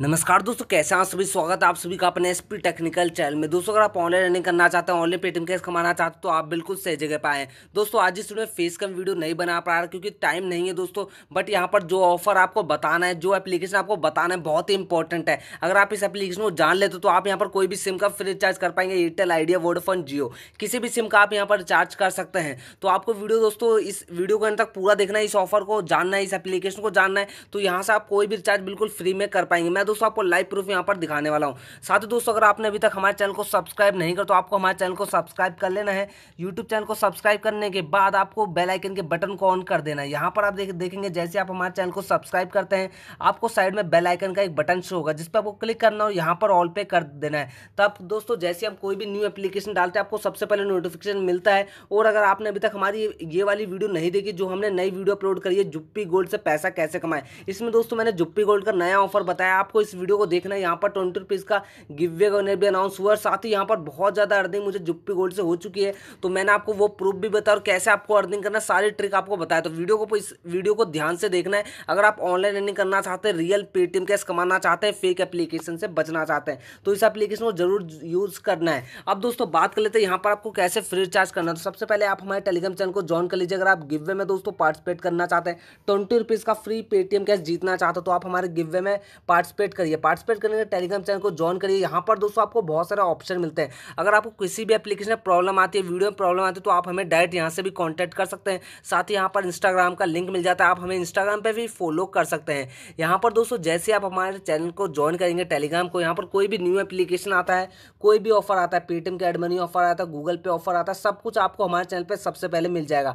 नमस्कार दोस्तों कैसे हैं सभी स्वागत है आप सभी का अपने एसपी टेक्निकल चैनल में दोस्तों अगर आप ऑनलाइन रनिंग करना चाहते हैं ऑनलाइन पेटीएम कैश कमाना चाहते हैं तो आप बिल्कुल सही जगह पर आए दोस्तों आज इस वीडियो में फेस का वीडियो नहीं बना पा रहा क्योंकि टाइम नहीं है दोस्तों बट यहाँ पर जो ऑफर आपको बताना है जो एप्लीकेशन आपको बताना है बहुत ही इंपॉर्टेंट है अगर आप इस एप्लीकेशन को जान लेते तो आप यहाँ पर कोई भी सिम का फ्री रिचार्ज कर पाएंगे एयरटेल आइडिया वोडाफोन जियो किसी भी सिम का आप यहाँ पर रिचार्ज कर सकते हैं तो आपको वीडियो दोस्तों इस वीडियो को अंदर तक पूरा देखना है इस ऑफर को जानना है इस एप्लीकेशन को जानना है तो यहाँ से आप कोई भी रिचार्ज बिल्कुल फ्री में कर पाएंगे मैं मैं दोस्तों आपको लाइव प्रूफ यहाँ पर दिखाने वाला हूँ साथ ही दोस्तों अगर आपने अभी तक हमारे चैनल को सब्सक्राइब नहीं कर तो आपको हमारे चैनल को सब्सक्राइब कर लेना है यूट्यूब चैनल को सब्सक्राइब करने के बाद आपको बेलाइकन के बटन को ऑन कर देना है यहाँ पर आप देखेंगे जैसे आप हमारे चैनल को सब्सक्राइब करते हैं आपको साइड में बेलाइकन का एक बटन शो होगा जिस पर आपको क्लिक करना हो यहाँ पर ऑल पे कर देना है तब दोस्तों जैसे हम कोई भी न्यू एप्लीकेशन डालते हैं आपको सबसे पहले नोटिफिकेशन मिलता है और अगर आपने अभी तक हमारी ये वाली वीडियो नहीं देखी जो हमने नई वीडियो अपलोड करी है जुप्पी गोल्ड से पैसा कैसे कमाए इसमें दोस्तों मैंने जुप्पी गोल्ड का नया ऑफर बताया आप आपको इस वीडियो को देखना है यहाँ पर ट्वेंटी रुपीज़ का गिव वे भी अनाउंस हुआ और साथ ही यहाँ पर बहुत ज़्यादा अर्निंग मुझे जुप्पी गोल्ड से हो चुकी है तो मैंने आपको वो प्रूफ भी बताया और कैसे आपको अर्निंग करना सारी ट्रिक आपको बताया तो वीडियो को इस वीडियो को ध्यान से देखना है अगर आप ऑनलाइन अर्निंग करना चाहते हैं रियल पेटीएम कैश कमाना चाहते हैं फेक एप्लीकेशन से बचना चाहते हैं तो इस एप्लीकेशन को जरूर यूज़ करना है अब दोस्तों बात कर लेते हैं यहाँ पर आपको कैसे फ्री रिचार्ज करना है तो सबसे पहले आप हमारे टेलीग्राम चैनल को ज्वाइन कर लीजिए अगर आप गिव में दोस्तों पार्टिसिपेट करना चाहते हैं ट्वेंटी रुपीज़ का फ्री पेटीएम कैश जीतना चाहते हो तो आप हमारे गिव में पार्टिसिपेट पार्टिसिपेट करिए पार्टिसिपेट करने के टेलीग्राम चैनल को ज्वाइन करिए यहाँ पर दोस्तों आपको बहुत सारे ऑप्शन मिलते हैं अगर आपको किसी भी एप्लीकेशन में प्रॉब्लम आती है वीडियो में प्रॉब्लम आती है तो आप हमें डायरेक्ट यहाँ से भी कॉन्टैक्ट कर सकते हैं साथ ही यहाँ पर इंस्टाग्राम का लिंक मिल जाता है आप हमें इंस्टाग्राम पर भी फॉलो कर सकते हैं यहाँ पर दोस्तों जैसे आप हमारे चैनल को ज्वाइन करेंगे टेलीग्राम को यहाँ पर कोई भी न्यू एप्लीकेशन आता है कोई भी ऑफर आता है पेटीएम के एड मनी ऑफर आता है गूगल पे ऑफर आता है सब कुछ आपको हमारे चैनल पर सबसे पहले मिल जाएगा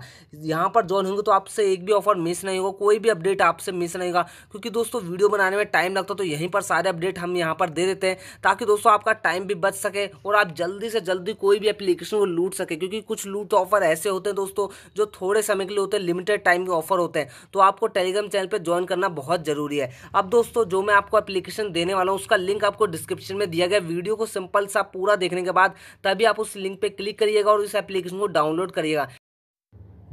यहाँ पर ज्वाइन होंगे तो आपसे एक भी ऑफर मिस नहीं होगा कोई भी अपडेट आपसे मिस नहीं होगा क्योंकि दोस्तों वीडियो बनाने में टाइम लगता तो यह यहीं पर सारे अपडेट हम यहाँ पर दे देते हैं ताकि दोस्तों आपका टाइम भी बच सके और आप जल्दी से जल्दी कोई भी एप्लीकेशन को लूट सके क्योंकि कुछ लूट ऑफर ऐसे होते हैं दोस्तों जो थोड़े समय के लिए होते हैं लिमिटेड टाइम के ऑफर होते हैं तो आपको टेलीग्राम चैनल पर ज्वाइन करना बहुत जरूरी है अब दोस्तों जो मैं आपको एप्लीकेशन देने वाला हूँ उसका लिंक आपको डिस्क्रिप्शन में दिया गया वीडियो को सिंपल सा पूरा देखने के बाद तभी आप उस लिंक पर क्लिक करिएगा और उस एप्लीकेशन को डाउनलोड करिएगा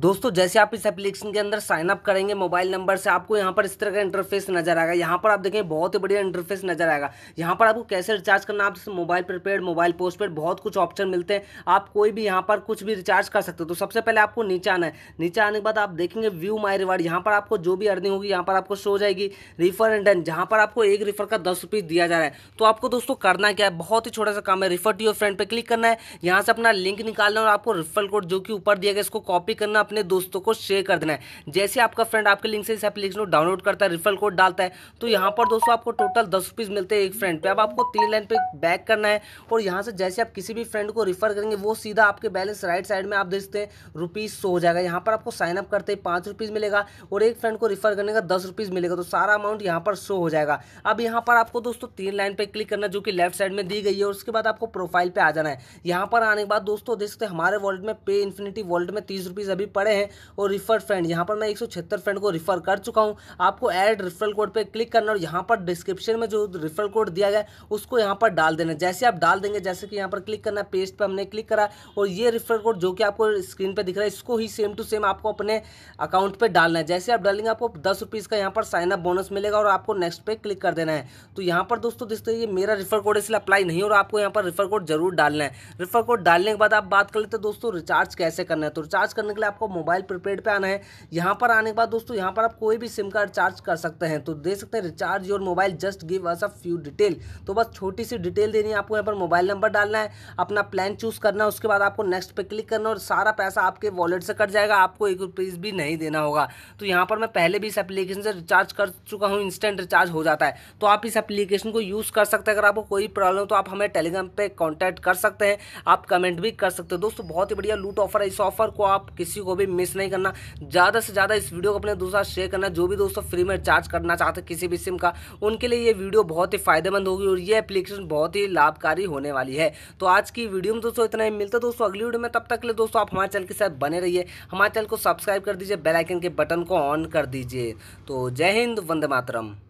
दोस्तों जैसे आप इस एप्लीकेशन के अंदर साइन अप करेंगे मोबाइल नंबर से आपको यहाँ पर इस तरह का इंटरफेस नजर आएगा यहाँ पर आप देखें बहुत ही बढ़िया इंटरफेस नजर आएगा यहाँ पर आपको कैसे रिचार्ज करना आप जैसे mobile prepaid mobile postpaid बहुत कुछ ऑप्शन मिलते हैं आप कोई भी यहाँ पर कुछ भी रिचार्ज कर सकते हो तो सबसे पहले आपको नीचे आना है नीचे आने के बाद आप देखेंगे व्यू माई रिवार्ड यहाँ पर आपको जो भी अर्निंग होगी यहाँ पर आपको शो जाएगी रिफर एंड डन जहाँ पर आपको एक रिफर का दस दिया जा रहा है तो आपको दोस्तों करना क्या है बहुत ही छोटा सा काम है रिफर टू योर फ्रेंड पर क्लिक करना है यहाँ से अपना लिंक निकालना और आपको रिफर कोड जो कि ऊपर दिया गया इसको कॉपी करना अपने दोस्तों को शेयर कर देना है जैसे आपका फ्रेंड आपके लिंक से इस एप्लीकेशन को डाउनलोड करता है रिफल कोड डालता है तो यहाँ पर दोस्तों आपको टोटल दस रुपीज़ मिलते हैं एक फ्रेंड पे अब आपको तीन लाइन पे बैक करना है और यहाँ से जैसे आप किसी भी फ्रेंड को रिफर करेंगे वो सीधा आपके बैलेंस राइट साइड में आप देख सकते हैं रुपीज़ सो हो जाएगा यहाँ पर आपको साइनअप करते ही पाँच रुपीज़ मिलेगा और एक फ्रेंड को रिफर करने का दस रुपीज़ मिलेगा तो सारा अमाउंट यहाँ पर शो हो जाएगा अब यहाँ पर आपको दोस्तों तीन लाइन पर क्लिक करना जो कि लेफ्ट साइड में दी गई है और उसके बाद आपको प्रोफाइल पर आ जाना है यहाँ पर आने के बाद दोस्तों देख सकते हैं हमारे वॉलेट में पे इन्फिनिटी वॉलेट में तीस अभी पड़े हैं और रिफर फ्रेंड यहाँ पर मैं एक फ्रेंड को रिफर कर चुका हूँ आपको एड रिफरल कोड पर क्लिक करना और यहाँ पर डिस्क्रिप्शन में जो रिफरल कोड दिया गया उसको यहाँ पर डाल देना जैसे आप डाल देंगे जैसे कि यहाँ पर क्लिक करना पेस्ट पर हमने क्लिक करा और ये रिफरल कोड जो कि आपको स्क्रीन पर दिख रहा है इसको ही सेम टू सेम आपको अपने अकाउंट पर डालना है जैसे आप डालेंगे आपको दस रुपीज़ का यहाँ पर साइनअप बोनस मिलेगा और आपको नेक्स्ट पे क्लिक कर देना है तो यहाँ पर दोस्तों जिस ये मेरा रिफर कोड इसलिए अप्लाई नहीं हो आपको यहाँ पर रिफर कोड जरूर डालना है रिफर कोड डालने के बाद आप बात कर लेते हैं दोस्तों रिचार्ज कैसे करना है तो रिचार्ज करने के लिए आपको आपको मोबाइल प्रीपेड पे आना है यहाँ पर आने के बाद दोस्तों यहाँ पर आप कोई भी सिम कार्ड चार्ज कर सकते हैं तो दे सकते हैं recharge your mobile just give us a few detail तो बस छोटी सी डिटेल देनी है आपको यहाँ पर मोबाइल नंबर डालना है अपना प्लान चूज करना है उसके बाद आपको नेक्स्ट पे क्लिक करना और सारा पैसा आपके वॉलेट से कट जाएगा आपको एक रुपीज़ भी नहीं देना होगा तो यहाँ पर मैं पहले भी इस एप्लीकेशन से रिचार्ज कर चुका हूँ इंस्टेंट रिचार्ज हो जाता है तो आप इस एप्लीकेशन को यूज़ कर सकते हैं अगर आपको कोई प्रॉब्लम तो आप हमें टेलीग्राम पर कॉन्टैक्ट कर सकते हैं आप कमेंट भी कर सकते हैं दोस्तों बहुत ही बढ़िया लूट ऑफर है इस ऑफर को आप किसी को भी मिस नहीं करना ज़्यादा से ज़्यादा इस वीडियो को अपने दोस्तों शेयर करना जो भी दोस्तों फ्री में चार्ज करना चाहते किसी भी सिम का उनके लिए ये वीडियो बहुत ही फायदेमंद होगी और ये एप्लीकेशन बहुत ही लाभकारी होने वाली है तो आज की वीडियो में दोस्तों इतना ही मिलता दोस्तों अगली वीडियो में तब तक के लिए दोस्तों आप हमारे चैनल के साथ बने रहिए हमारे चैनल को सब्सक्राइब कर दीजिए बेलाइकन के बटन को ऑन कर दीजिए तो जय हिंद वंदे मातरम